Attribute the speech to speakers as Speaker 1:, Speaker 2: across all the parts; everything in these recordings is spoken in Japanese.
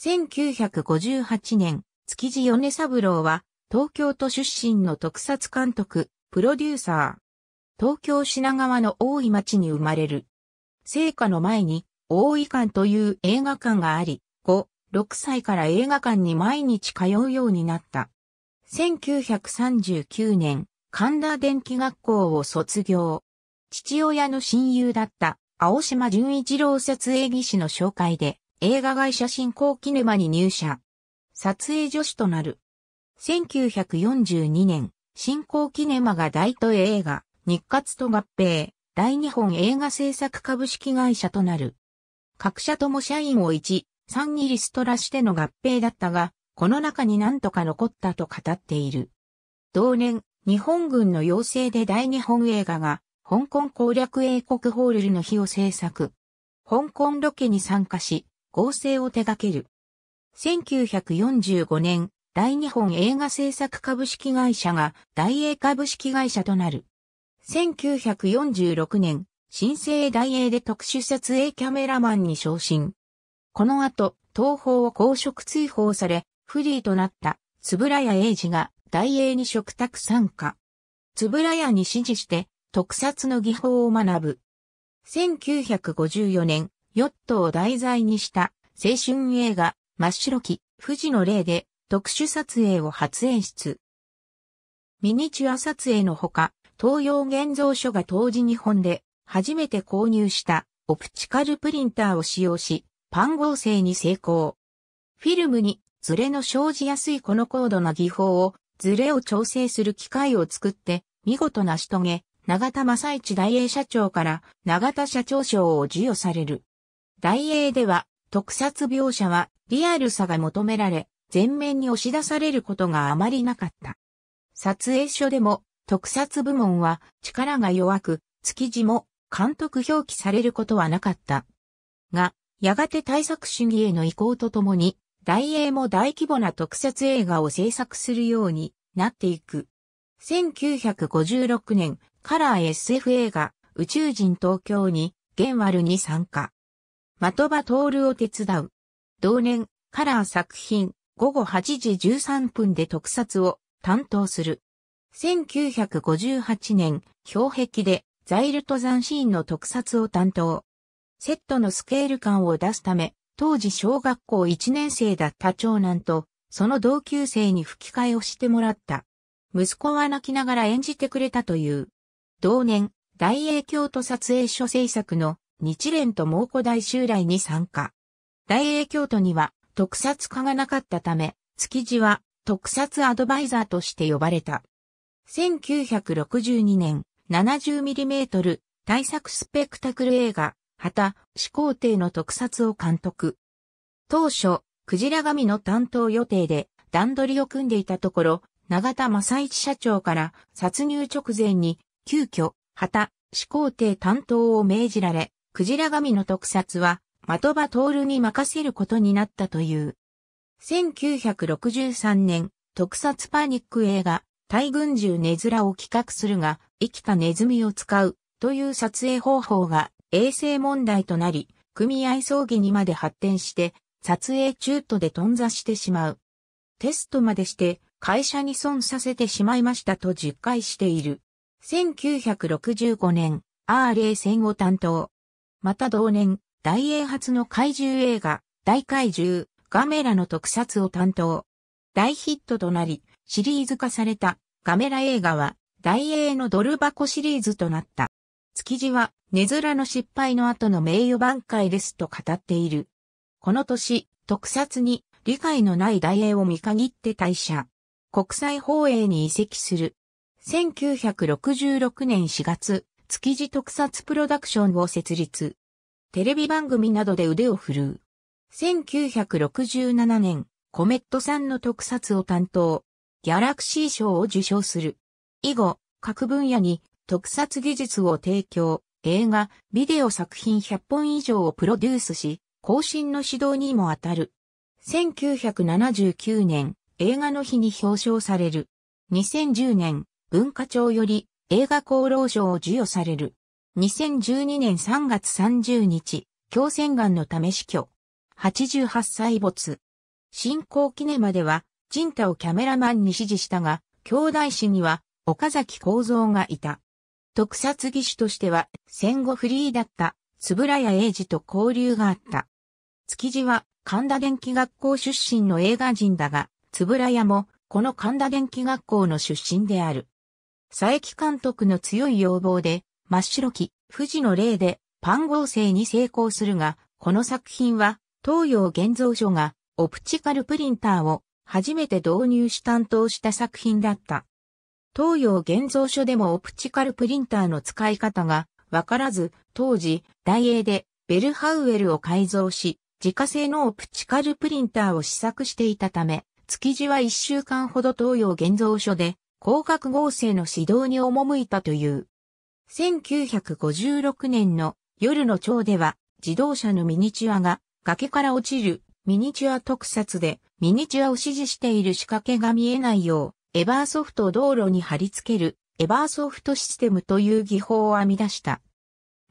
Speaker 1: 1958年、築地米三郎は、東京都出身の特撮監督、プロデューサー。東京品川の大井町に生まれる。聖火の前に、大井館という映画館があり、5、6歳から映画館に毎日通うようになった。1939年、神田電気学校を卒業。父親の親友だった青島純一郎設営技師の紹介で映画会社新興キネマに入社。撮影助手となる。1942年、新興キネマが大都営映画、日活と合併、大日本映画制作株式会社となる。各社とも社員を1、3にリストラしての合併だったが、この中に何とか残ったと語っている。同年、日本軍の要請で大日本映画が、香港攻略英国ホールの日を制作。香港ロケに参加し、合成を手掛ける。1945年、大日本映画制作株式会社が大英株式会社となる。1946年、新生大英で特殊撮影キャメラマンに昇進。この後、東方を公職追放され、フリーとなった、円谷英二が大英に食卓参加。円谷に指示して、特撮の技法を学ぶ。1954年、ヨットを題材にした青春映画、真っ白き、富士の霊で特殊撮影を初演出。ミニチュア撮影のほか、東洋現像所が当時日本で初めて購入したオプチカルプリンターを使用し、パン合成に成功。フィルムにズレの生じやすいこの高度な技法をズレを調整する機械を作って見事成し遂げ、長田正一大英社長から長田社長賞を授与される。大英では、特撮描写はリアルさが求められ、前面に押し出されることがあまりなかった。撮影所でも、特撮部門は力が弱く、築地も監督表記されることはなかった。が、やがて対策主義への移行とともに、大英も大規模な特撮映画を制作するようになっていく。1956年、カラー SF 映画、宇宙人東京に、ゲンワルに参加。的場徹を手伝う。同年、カラー作品、午後8時13分で特撮を担当する。1958年、氷壁でザイル登山シーンの特撮を担当。セットのスケール感を出すため、当時小学校1年生だった長男と、その同級生に吹き替えをしてもらった。息子は泣きながら演じてくれたという。同年、大英京都撮影所制作の日蓮と蒙古大襲来に参加。大英京都には特撮家がなかったため、築地は特撮アドバイザーとして呼ばれた。1962年、70mm 大作スペクタクル映画、旗、始皇帝の特撮を監督。当初、クジラ神の担当予定で段取りを組んでいたところ、永田正一社長から殺入直前に急遽、旗、始皇帝担当を命じられ、クジラ神の特撮は、的場徹に任せることになったという。1963年、特撮パニック映画、大群獣ネズラを企画するが、生きたネズミを使う、という撮影方法が衛生問題となり、組合葬儀にまで発展して、撮影中途で頓挫してしまう。テストまでして、会社に損させてしまいましたと実戒している。1965年、RA 戦を担当。また同年、大英発の怪獣映画、大怪獣、ガメラの特撮を担当。大ヒットとなり、シリーズ化されたガメラ映画は、大英のドル箱シリーズとなった。築地は、根面の失敗の後の名誉挽回ですと語っている。この年、特撮に理解のない大英を見限って退社。国際放映に移籍する。1966年4月、築地特撮プロダクションを設立。テレビ番組などで腕を振るう。1967年、コメットさんの特撮を担当、ギャラクシー賞を受賞する。以後、各分野に特撮技術を提供、映画、ビデオ作品100本以上をプロデュースし、更新の指導にも当たる。1979年、映画の日に表彰される。2010年、文化庁より映画功労賞を授与される。2012年3月30日、強洗癌のため死去。88歳没。新興キネマでは、ジンタをキャメラマンに指示したが、兄弟子には、岡崎幸三がいた。特撮技師としては、戦後フリーだった、つぶらや英二と交流があった。築地は、神田電気学校出身の映画人だが、つぶらやも、この神田電気学校の出身である。佐伯監督の強い要望で、真っ白き富士の例でパン合成に成功するが、この作品は東洋現像所がオプチカルプリンターを初めて導入し担当した作品だった。東洋現像所でもオプチカルプリンターの使い方がわからず、当時、大英でベルハウエルを改造し、自家製のオプチカルプリンターを試作していたため、築地は1週間ほど東洋現像所で、光学合成の指導に赴いたという。1956年の夜の蝶では自動車のミニチュアが崖から落ちるミニチュア特撮でミニチュアを支持している仕掛けが見えないようエバーソフトを道路に貼り付けるエバーソフトシステムという技法を編み出した。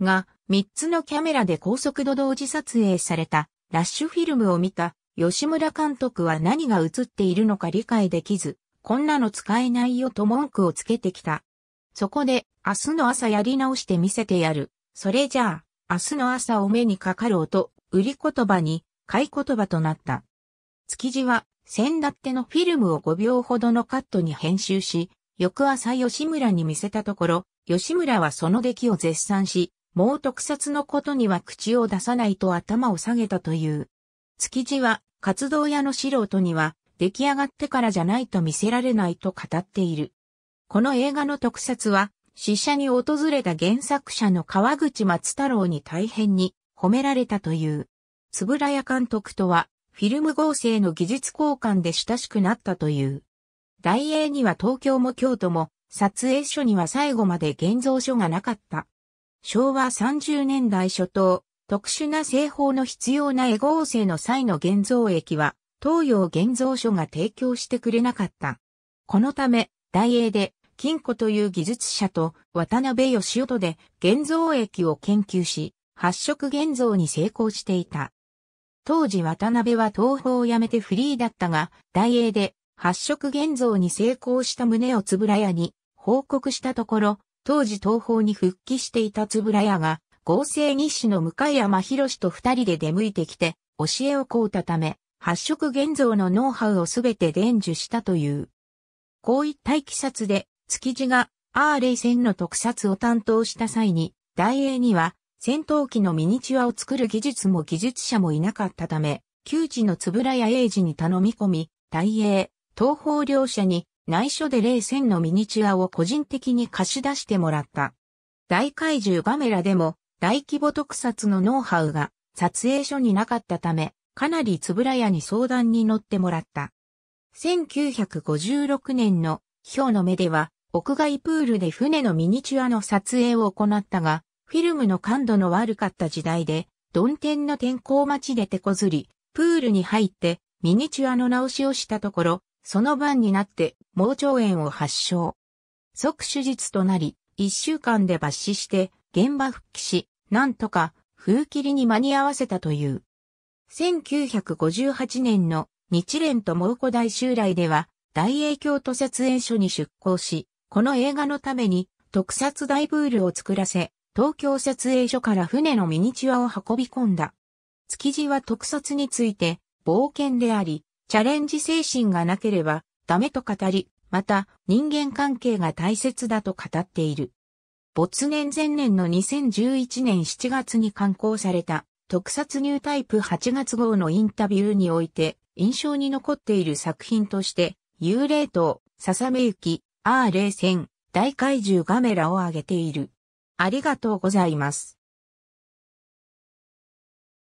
Speaker 1: が、3つのキャメラで高速度同時撮影されたラッシュフィルムを見た吉村監督は何が映っているのか理解できず、こんなの使えないよと文句をつけてきた。そこで、明日の朝やり直して見せてやる。それじゃあ、明日の朝お目にかかろうと、売り言葉に、買い言葉となった。築地は、先立てのフィルムを5秒ほどのカットに編集し、翌朝吉村に見せたところ、吉村はその出来を絶賛し、もう特撮のことには口を出さないと頭を下げたという。築地は、活動家の素人には、出来上がってからじゃないと見せられないと語っている。この映画の特撮は、死者に訪れた原作者の川口松太郎に大変に褒められたという。つぶらや監督とは、フィルム合成の技術交換で親しくなったという。大英には東京も京都も、撮影所には最後まで現像所がなかった。昭和30年代初頭、特殊な製法の必要な絵合成の際の現像液は、東洋現像所が提供してくれなかった。このため、大英で金庫という技術者と渡辺義夫とで現像液を研究し、発色現像に成功していた。当時渡辺は東方を辞めてフリーだったが、大英で発色現像に成功した旨をつぶら屋に報告したところ、当時東方に復帰していたつぶら屋が、合成日誌の向山博と二人で出向いてきて、教えを請うたため、発色現像のノウハウをすべて伝授したという。こういったいきさつで、築地がアーレイ戦の特撮を担当した際に、大英には戦闘機のミニチュアを作る技術も技術者もいなかったため、旧知のつぶらや英治に頼み込み、大英、東方両社に内緒で冷戦のミニチュアを個人的に貸し出してもらった。大怪獣ガメラでも大規模特撮のノウハウが撮影所になかったため、かなりつぶらやに相談に乗ってもらった。1956年の、ヒョウの目では、屋外プールで船のミニチュアの撮影を行ったが、フィルムの感度の悪かった時代で、曇天の天候待ちで手こずり、プールに入ってミニチュアの直しをしたところ、その晩になって盲腸炎を発症。即手術となり、一週間で抜死して現場復帰し、なんとか風切りに間に合わせたという。1958年の日蓮と蒙古大襲来では、大英京都撮影所に出向し、この映画のために特撮大ブールを作らせ、東京設営所から船のミニチュアを運び込んだ。築地は特撮について冒険であり、チャレンジ精神がなければダメと語り、また人間関係が大切だと語っている。没年前年の2011年7月に刊行された特撮ニュータイプ8月号のインタビューにおいて印象に残っている作品として、幽霊島、ささめゆき、R 0戦大怪獣ガメラを挙げている。ありがとうございます。